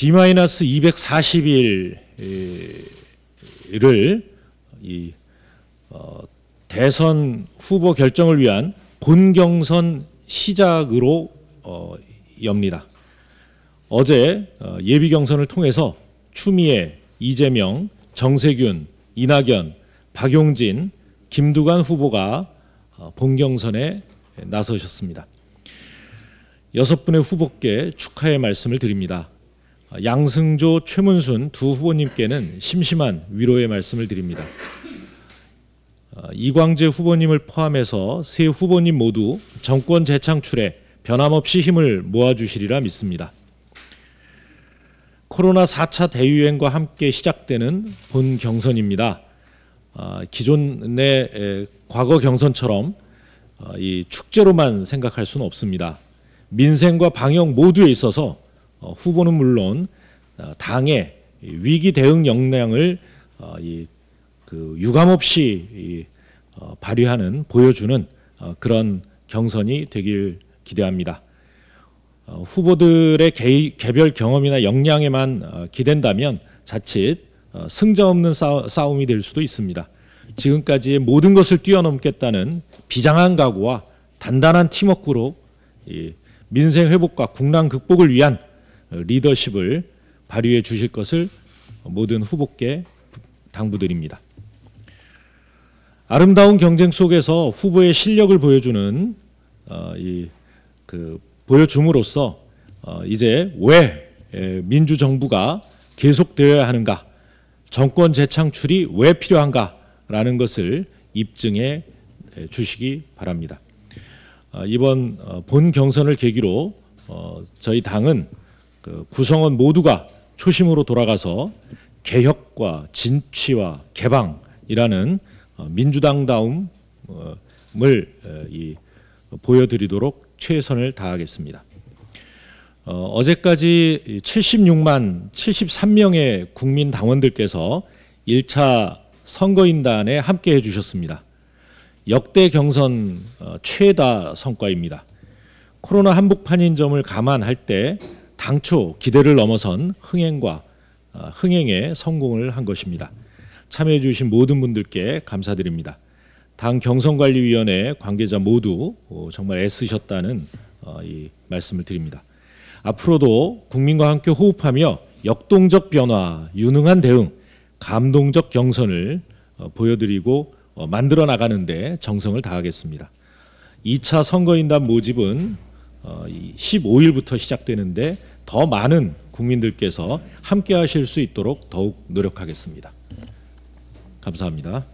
D-240일을 이 어, 대선 후보 결정을 위한 본경선 시작으로 어, 엽니다. 어제 어, 예비 경선을 통해서 추미애, 이재명, 정세균, 이낙연, 박용진, 김두관 후보가 어, 본경선에 나서셨습니다. 여섯 분의 후보께 축하의 말씀을 드립니다. 양승조, 최문순 두 후보님께는 심심한 위로의 말씀을 드립니다. 어, 이광재 후보님을 포함해서 세 후보님 모두 정권 재창출에 변함없이 힘을 모아주시리라 믿습니다. 코로나 4차 대유행과 함께 시작되는 본 경선입니다. 어, 기존의 과거 경선처럼 어, 축제로만 생각할 수는 없습니다. 민생과 방역 모두에 있어서 어, 후보는 물론 어, 당의 위기 대응 역량을 어, 그 유감없이 발휘하는 보여주는 그런 경선이 되길 기대합니다. 후보들의 개, 개별 경험이나 역량에만 기댄다면 자칫 승자 없는 싸, 움이될 수도 있습니다. 지금까지 모든 것을 뛰어넘겠다는 비장한 각오와 단단한 팀워크로 민생 회복과 국난 극복을 위한 리더십을 발휘해 주실 것을 모든 후보께 당부드립니다. 아름다운 경쟁 속에서 후보의 실력을 보여주는 어, 이그 보여줌으로써 어, 이제 왜 민주 정부가 계속되어야 하는가, 정권 재창출이 왜 필요한가라는 것을 입증해 주시기 바랍니다. 어, 이번 어, 본 경선을 계기로 어, 저희 당은 그 구성원 모두가 초심으로 돌아가서 개혁과 진취와 개방이라는 어, 민주당다움을 어, 어, 보여드리도록 최선을 다하겠습니다. 어제까지 76만 73명의 국민 당원들께서 1차 선거인단에 함께 해주셨습니다. 역대 경선 최다 성과입니다. 코로나 한복판인 점을 감안할 때 당초 기대를 넘어선 흥행과 어, 흥행에 성공을 한 것입니다. 참여해 주신 모든 분들께 감사드립니다. 당 경선관리위원회 관계자 모두 어, 정말 애쓰셨다는 어, 이 말씀을 드립니다. 앞으로도 국민과 함께 호흡하며 역동적 변화, 유능한 대응, 감동적 경선을 보여드리고 만들어 나가는데 정성을 다하겠습니다. 2차 선거인단 모집은 15일부터 시작되는데 더 많은 국민들께서 함께 하실 수 있도록 더욱 노력하겠습니다. 감사합니다.